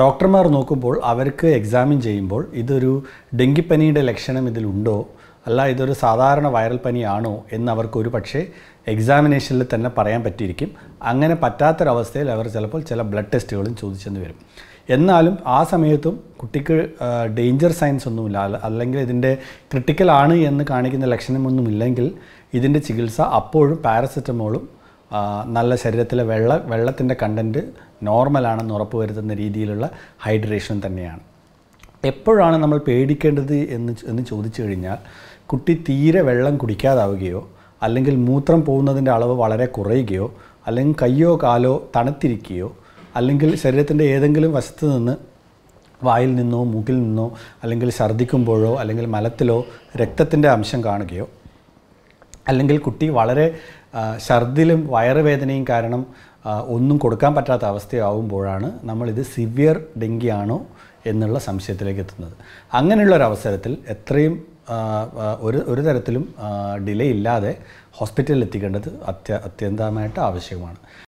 ഡോക്ടർമാർ നോക്കുമ്പോൾ അവർക്ക് എക്സാമിൻ ചെയ്യുമ്പോൾ ഇതൊരു ഡെങ്കിപ്പനിയുടെ ലക്ഷണം ഇതിലുണ്ടോ അല്ല ഇതൊരു സാധാരണ വൈറൽ പനിയാണോ എന്ന് അവർക്ക് ഒരു പക്ഷേ എക്സാമിനേഷനിൽ തന്നെ പറയാൻ പറ്റിയിരിക്കും അങ്ങനെ പറ്റാത്തൊരവസ്ഥയിൽ അവർ ചിലപ്പോൾ ചില ബ്ലഡ് ടെസ്റ്റുകളും ചോദിച്ചെന്ന് വരും എന്നാലും ആ സമയത്തും കുട്ടിക്ക് ഡേഞ്ചർ സയൻസ് ഒന്നുമില്ല അല്ലെങ്കിൽ ഇതിൻ്റെ ക്രിട്ടിക്കൽ ആണ് എന്ന് കാണിക്കുന്ന ലക്ഷണമൊന്നുമില്ലെങ്കിൽ ഇതിൻ്റെ ചികിത്സ അപ്പോഴും പാരസെറ്റമോളും നല്ല ശരീരത്തിലെ വെള്ള വെള്ളത്തിൻ്റെ കണ്ടൻറ്റ് നോർമലാണെന്ന് ഉറപ്പ് വരുത്തുന്ന രീതിയിലുള്ള ഹൈഡ്രേഷൻ തന്നെയാണ് എപ്പോഴാണ് നമ്മൾ പേടിക്കേണ്ടത് എന്ന് എന്ന് ചോദിച്ചു കഴിഞ്ഞാൽ കുട്ടി തീരെ വെള്ളം കുടിക്കാതാവുകയോ അല്ലെങ്കിൽ മൂത്രം പോകുന്നതിൻ്റെ അളവ് വളരെ കുറയുകയോ അല്ലെങ്കിൽ കയ്യോ കാലോ തണുത്തിരിക്കുകയോ അല്ലെങ്കിൽ ശരീരത്തിൻ്റെ ഏതെങ്കിലും വശത്ത് നിന്ന് വായിൽ നിന്നോ മൂക്കിൽ നിന്നോ അല്ലെങ്കിൽ ഛർദ്ദിക്കുമ്പോഴോ അല്ലെങ്കിൽ മലത്തിലോ രക്തത്തിൻ്റെ അംശം കാണുകയോ അല്ലെങ്കിൽ കുട്ടി വളരെ ഛർദിലും വയറുവേദനയും കാരണം ഒന്നും കൊടുക്കാൻ പറ്റാത്ത അവസ്ഥയാവുമ്പോഴാണ് നമ്മളിത് സിവിയർ ഡെങ്കിയാണോ എന്നുള്ള സംശയത്തിലേക്ക് എത്തുന്നത് അങ്ങനെയുള്ള ഒരു അവസരത്തിൽ എത്രയും ഒരു ഒരു തരത്തിലും ഡിലേ ഇല്ലാതെ ഹോസ്പിറ്റലിൽ എത്തിക്കേണ്ടത് അത്യ അത്യന്തമായിട്ട് ആവശ്യമാണ്